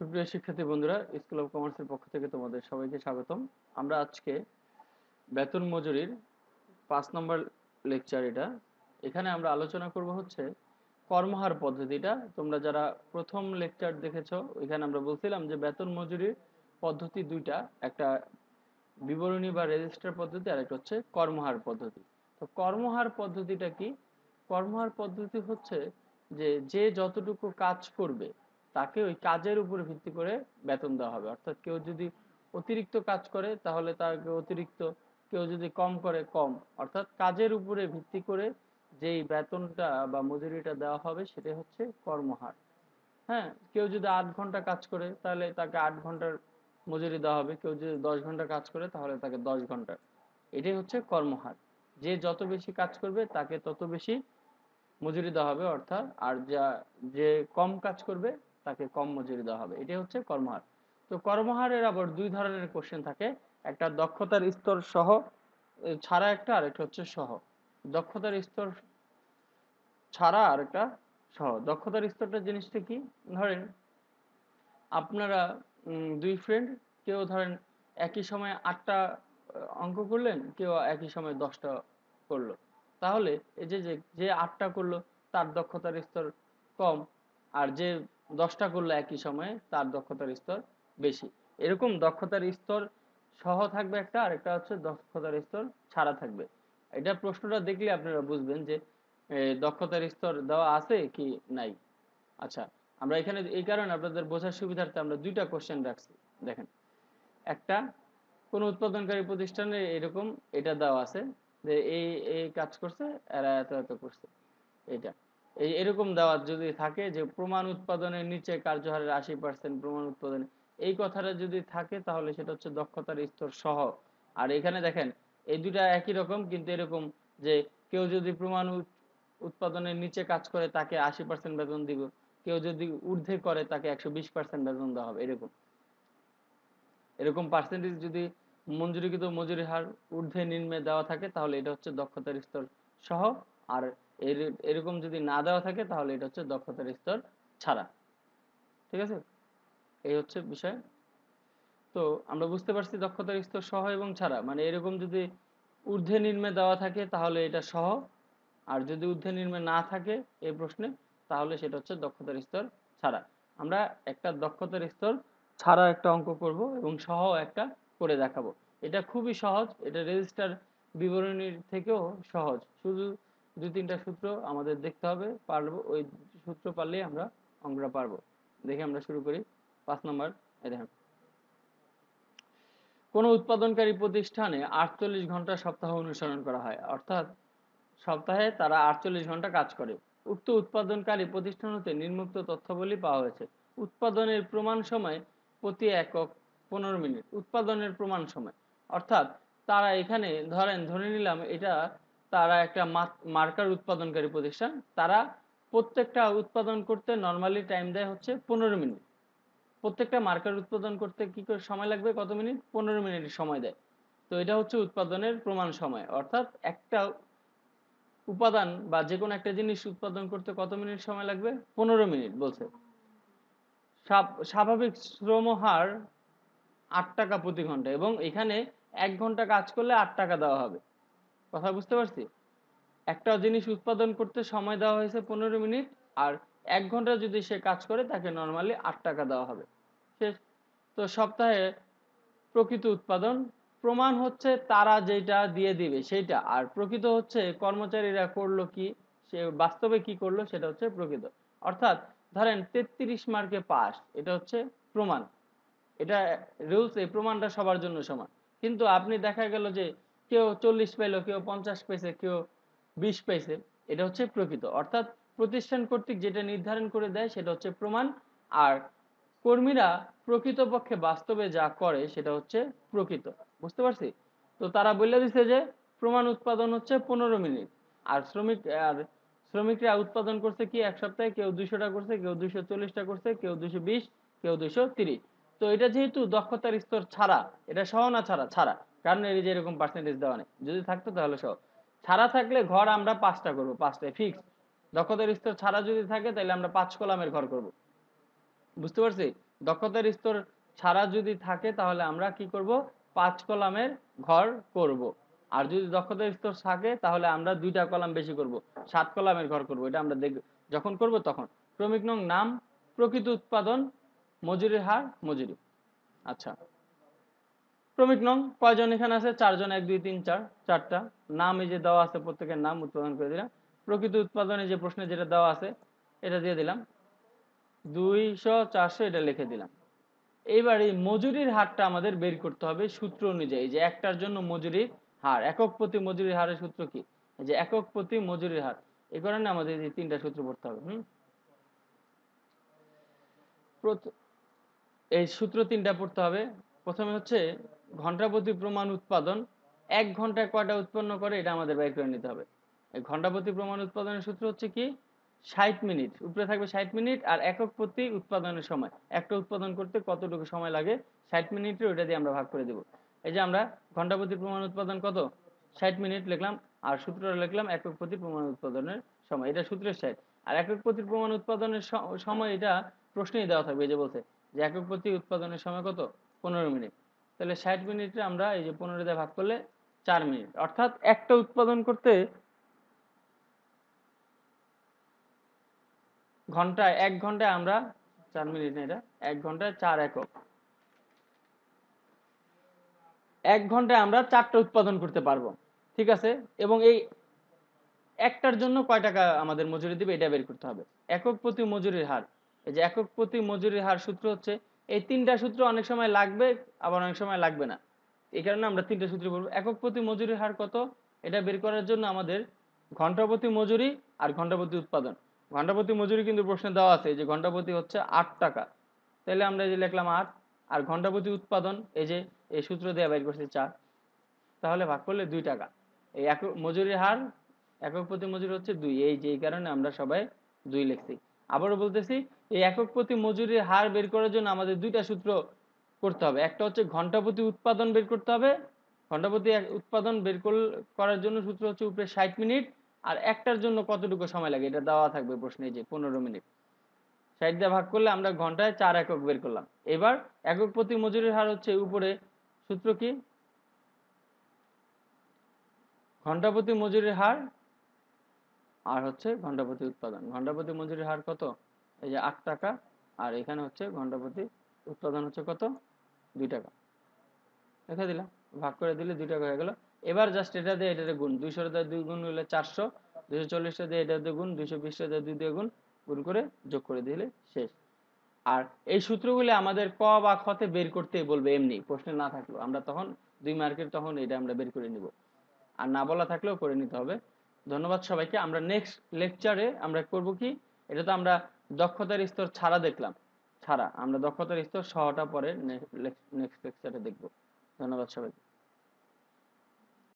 সুপ্রিয় শিক্ষার্থী বন্ধুরা স্কুল অফ কমার্সের পক্ষ থেকে তোমাদের সবাইকে স্বাগতম আমরা আজকে বেতন মজুরির পাঁচ নম্বর লেকচার এটা এখানে আমরা আলোচনা করব হচ্ছে কর্মহার পদ্ধতিটা তোমরা যারা প্রথম লেকচার দেখেছ এখানে আমরা বলছিলাম যে বেতন মজুরির পদ্ধতি দুইটা একটা বিবরণী বা রেজিস্টার পদ্ধতি আর একটা হচ্ছে কর্মহার পদ্ধতি তো কর্মহার পদ্ধতিটা কি কর্মহার পদ্ধতি হচ্ছে যে যে যতটুকু কাজ করবে তাকে ওই কাজের উপর ভিত্তি করে বেতন দেওয়া হবে অর্থাৎ কেউ যদি অতিরিক্ত কাজ করে তাহলে তাকে অতিরিক্ত কেউ যদি কম করে কম অর্থাৎ কাজের উপরে ভিত্তি করে যেই বেতনটা বা মজুরিটা দেওয়া হবে সেটা হচ্ছে কর্মহার হ্যাঁ কেউ যদি আট ঘন্টা কাজ করে তাহলে তাকে আট ঘন্টার মজুরি দেওয়া হবে কেউ যদি দশ ঘন্টা কাজ করে তাহলে তাকে দশ ঘন্টার এটাই হচ্ছে কর্মহার যে যত বেশি কাজ করবে তাকে তত বেশি মজুরি দেওয়া হবে অর্থাৎ আর যা যে কম কাজ করবে তাকে কম মজুরি দেওয়া হবে এটাই হচ্ছে কর্মহার তো কর্মহারের আবার দুই ধরনের কোশ্চেন থাকে একটা দক্ষতার স্তর সহ ছাড়া একটা আর একটা হচ্ছে সহ দক্ষতার স্তর ছাড়া আর একটা সহ দক্ষতার স্তরটা জিনিসটা কি ধরেন আপনারা দুই ফ্রেন্ড কেউ ধরেন একই সময়ে আটটা অঙ্ক করলেন কেউ একই সময়ে দশটা করলো তাহলে এই যে যে আটটা করলো তার দক্ষতার স্তর কম আর যে দশটা করলো একই সময়ে তার দক্ষতার স্তর বেশি এরকম দক্ষতার স্তর সহ থাকবে একটা আর একটা হচ্ছে দক্ষতার স্তর ছাড়া থাকবে এটা প্রশ্নটা দেখলে আপনারা বুঝবেন যে দক্ষতার স্তর দেওয়া আছে কি নাই আচ্ছা আমরা এখানে এই কারণে আপনাদের বোঝার সুবিধার্থে আমরা দুইটা কোশ্চেন রাখছি দেখেন একটা কোন উৎপাদনকারী প্রতিষ্ঠানে এরকম এটা দেওয়া আছে যে এই এই কাজ করছে এরা এত এত করছে এটা এই এরকম দাওয়াত যদি থাকে যে প্রমাণ উৎপাদনের নিচে কার্যহারের আশি পার্সেন্ট প্রমাণ উৎপাদনে এই কথাটা যদি থাকে তাহলে সেটা হচ্ছে দক্ষতার স্তর সহ আর এখানে দেখেন এই দুটা একই রকম কিন্তু এরকম যে কেউ যদি প্রমাণ উৎপাদনের নিচে কাজ করে তাকে আশি পার্সেন্ট বেতন দিব কেউ যদি ঊর্ধ্বে করে তাকে একশো বিশ পার্সেন্ট বেতন দেওয়া হবে এরকম এরকম পার্সেন্টেজ যদি মঞ্জুরিকৃত মজুরি হার ঊর্ধ্বে নিম্নে দেওয়া থাকে তাহলে এটা হচ্ছে দক্ষতার স্তর সহ আর এরকম যদি না দেওয়া থাকে তাহলে এটা হচ্ছে দক্ষতার স্তর ছাড়া ঠিক আছে এই হচ্ছে বিষয় তো আমরা বুঝতে পারছি দক্ষতার স্তর সহ এবং ছাড়া মানে এরকম যদি ঊর্ধ্বে নিম্নে দেওয়া থাকে তাহলে এটা সহ আর যদি ঊর্ধ্বে নিম্নে না থাকে এই প্রশ্নে তাহলে সেটা হচ্ছে দক্ষতার স্তর ছাড়া আমরা একটা দক্ষতার স্তর ছাড়া একটা অঙ্ক করব এবং সহ একটা করে দেখাবো এটা খুবই সহজ এটা রেজিস্টার বিবরণীর থেকেও সহজ শুধু দুই তিনটা সূত্র আমাদের দেখতে হবে পারবো ওই সূত্র পারলেই আমরা অঙ্কটা পারবো দেখে আমরা শুরু করি পাঁচ নম্বর দেখেন কোনো উৎপাদনকারী প্রতিষ্ঠানে আটচল্লিশ ঘন্টা সপ্তাহ অনুসরণ করা হয় অর্থাৎ সপ্তাহে তারা আটচল্লিশ ঘন্টা কাজ করে উক্ত উৎপাদনকারী প্রতিষ্ঠান হতে নির্মুক্ত তথ্যাবলী পাওয়া হয়েছে উৎপাদনের প্রমাণ সময় প্রতি একক পনেরো মিনিট উৎপাদনের প্রমাণ সময় অর্থাৎ তারা এখানে ধরেন ধরে নিলাম এটা তারা একটা মার্কার উৎপাদনকারী প্রতিষ্ঠান তারা প্রত্যেকটা উৎপাদন করতে নর্মালি টাইম দেয় হচ্ছে পনেরো মিনিট প্রত্যেকটা মার্কার উৎপাদন করতে কি করে সময় লাগবে কত মিনিট পনেরো মিনিট সময় দেয় তো এটা হচ্ছে উৎপাদনের প্রমাণ সময় অর্থাৎ একটা উপাদান বা যে কোনো একটা জিনিস উৎপাদন করতে কত মিনিট সময় লাগবে পনেরো মিনিট বলছে স্বাভাবিক শ্রম হার আট টাকা প্রতি ঘন্টা এবং এখানে এক ঘন্টা কাজ করলে আট টাকা দেওয়া হবে কথা বুঝতে পারছি একটা জিনিস উৎপাদন করতে সময় দেওয়া হয়েছে পনেরো মিনিট আর এক ঘন্টা যদি সে কাজ করে তাকে নর্মালি আট টাকা দেওয়া হবে সে তো সপ্তাহে প্রকৃত উৎপাদন প্রমাণ হচ্ছে তারা যেটা দিয়ে দিবে সেইটা আর প্রকৃত হচ্ছে কর্মচারীরা করলো কি সে বাস্তবে কি করলো সেটা হচ্ছে প্রকৃত অর্থাৎ ধরেন তেত্রিশ মার্কে পাস এটা হচ্ছে প্রমাণ এটা রুলস এই প্রমাণটা সবার জন্য সমান কিন্তু আপনি দেখা গেল যে কেউ চল্লিশ পেলো কেউ পঞ্চাশ পেয়েছে কেউ বিশ পেয়েছে এটা হচ্ছে প্রকৃত অর্থাৎ প্রতিষ্ঠান কর্তৃক যেটা নির্ধারণ করে দেয় সেটা হচ্ছে প্রমাণ আর কর্মীরা প্রকৃতপক্ষে বাস্তবে যা করে সেটা হচ্ছে প্রকৃত বুঝতে পারছি তো তারা বলে দিছে যে প্রমাণ উৎপাদন হচ্ছে পনেরো মিনিট আর শ্রমিক আর শ্রমিকরা উৎপাদন করছে কি এক সপ্তাহে কেউ দুইশোটা করছে কেউ দুইশো চল্লিশটা করছে কেউ দুশো বিশ কেউ দুশো তিরিশ তো এটা যেহেতু দক্ষতার স্তর ছাড়া এটা সহনা ছাড়া ছাড়া কারণ এই যে এরকম পার্সেন্টেজ দেওয়া নেই যদি থাকতো তাহলে সব ছাড়া থাকলে ঘর আমরা পাঁচটা করব পাঁচটায় ফিক্স দক্ষতার স্তর ছাড়া যদি থাকে তাহলে আমরা পাঁচ কলামের ঘর করব বুঝতে পারছি দক্ষতার স্তর ছাড়া যদি থাকে তাহলে আমরা কি করব পাঁচ কলামের ঘর করব আর যদি দক্ষতার স্তর থাকে তাহলে আমরা দুইটা কলাম বেশি করব সাত কলামের ঘর করব এটা আমরা দেখব যখন করব তখন ক্রমিক নং নাম প্রকৃত উৎপাদন মজুরির হার মজুরি আচ্ছা শ্রমিক নং কয়জন এখানে আছে চারজন এক দুই তিন চার চারটা নাম এই যে দেওয়া আছে প্রত্যেকের নাম উৎপাদন করে দিলাম প্রকৃত উৎপাদনে যে প্রশ্নে যেটা দেওয়া আছে এটা দিয়ে দিলাম দুইশো চারশো এটা লিখে দিলাম এইবার এই মজুরির হারটা আমাদের বের করতে হবে সূত্র অনুযায়ী যে একটার জন্য মজুরির হার একক প্রতি মজুরির হারের সূত্র কি যে একক প্রতি মজুরির হার এই কারণে আমাদের এই তিনটা সূত্র পড়তে হবে হুম এই সূত্র তিনটা পড়তে হবে প্রথমে হচ্ছে ঘন্টা প্রতি প্রমাণ উৎপাদন এক ঘন্টায় কয়টা উৎপন্ন করে এটা আমাদের বের করে নিতে হবে ঘন্টা প্রতি প্রমাণ উৎপাদনের সূত্র হচ্ছে কি ষাট মিনিট উপরে থাকবে ষাট মিনিট আর একক প্রতি উৎপাদনের সময় একটা উৎপাদন করতে কতটুকু সময় লাগে ষাট মিনিটে ওইটা দিয়ে আমরা ভাগ করে দেব এই যে আমরা ঘন্টা প্রতি প্রমাণ উৎপাদন কত ষাট মিনিট লিখলাম আর সূত্রটা লিখলাম একক প্রতি প্রমাণ উৎপাদনের সময় এটা সূত্রের ষাট আর একক প্রতি প্রমাণ উৎপাদনের সময় এটা প্রশ্নেই দেওয়া থাকবে এই যে বলছে যে একক প্রতি উৎপাদনের সময় কত পনেরো মিনিট তাহলে ষাট মিনিটে আমরা এই যে পনেরো দিয়ে ভাগ করলে চার মিনিট অর্থাৎ একটা উৎপাদন করতে ঘন্টায় এক ঘন্টায় আমরা চার মিনিট না এটা এক ঘন্টায় চার একক এক ঘন্টায় আমরা চারটা উৎপাদন করতে পারবো ঠিক আছে এবং এই একটার জন্য কয় টাকা আমাদের মজুরি দেবে এটা বের করতে হবে একক প্রতি মজুরির হার এই যে একক প্রতি মজুরির হার সূত্র হচ্ছে এই তিনটা সূত্র অনেক সময় লাগবে আবার অনেক সময় লাগবে না এই কারণে আমরা তিনটা সূত্র বলবো একক প্রতি মজুরি হার কত এটা বের করার জন্য আমাদের প্রতি মজুরি আর প্রতি উৎপাদন প্রতি মজুরি কিন্তু প্রশ্নে দেওয়া আছে যে প্রতি হচ্ছে আট টাকা তাহলে আমরা যে লিখলাম আট আর প্রতি উৎপাদন এই যে এই সূত্র দিয়ে বের করছি চার তাহলে ভাগ করলে দুই টাকা এই একক মজুরি হার একক প্রতি মজুরি হচ্ছে দুই এই যেই কারণে আমরা সবাই দুই লিখছি আবারও বলতেছি এই একক প্রতি মজুরির হার বের করার জন্য আমাদের দুইটা সূত্র করতে হবে একটা হচ্ছে ঘন্টা প্রতি উৎপাদন বের করতে হবে ঘন্টা প্রতি উৎপাদন বের করার জন্য সূত্র হচ্ছে উপরে ষাট মিনিট আর একটার জন্য কতটুকু সময় লাগে এটা দেওয়া থাকবে প্রশ্নে যে পনেরো মিনিট ষাট দিয়ে ভাগ করলে আমরা ঘন্টায় চার একক বের করলাম এবার একক প্রতি মজুরির হার হচ্ছে উপরে সূত্র কি ঘন্টা প্রতি মজুরির হার আর হচ্ছে ঘণ্টাপ্রতি উৎপাদন ঘণ্টাপ্রতি মজুরির হার কত এই যে আট টাকা আর এখানে হচ্ছে ঘণ্টাপ্রতি উৎপাদন হচ্ছে কত দুই টাকা দেখে দিলাম ভাগ করে দিলে দুই টাকা হয়ে গেল এবার জাস্ট এটা দিয়ে এটা গুণ দুইশো দিয়ে দুই গুণ হলে চারশো দুশো চল্লিশটা দিয়ে এটা দিয়ে গুণ দুশো বিশটা দিয়ে দুই দিয়ে গুণ গুণ করে যোগ করে দিলে শেষ আর এই সূত্রগুলি আমাদের ক বা খতে বের করতে বলবে এমনি প্রশ্নে না থাকলেও আমরা তখন দুই মার্কের তখন এটা আমরা বের করে নিব আর না বলা থাকলেও করে নিতে হবে ধন্যবাদ সবাইকে আমরা নেক্সট লেকচারে আমরা করব কি এটা তো আমরা দক্ষতার স্তর ছাড়া দেখলাম ছাড়া আমরা দক্ষতার স্তর সহটা পরে নেক্সট লেকচারে দেখব ধন্যবাদ সবাইকে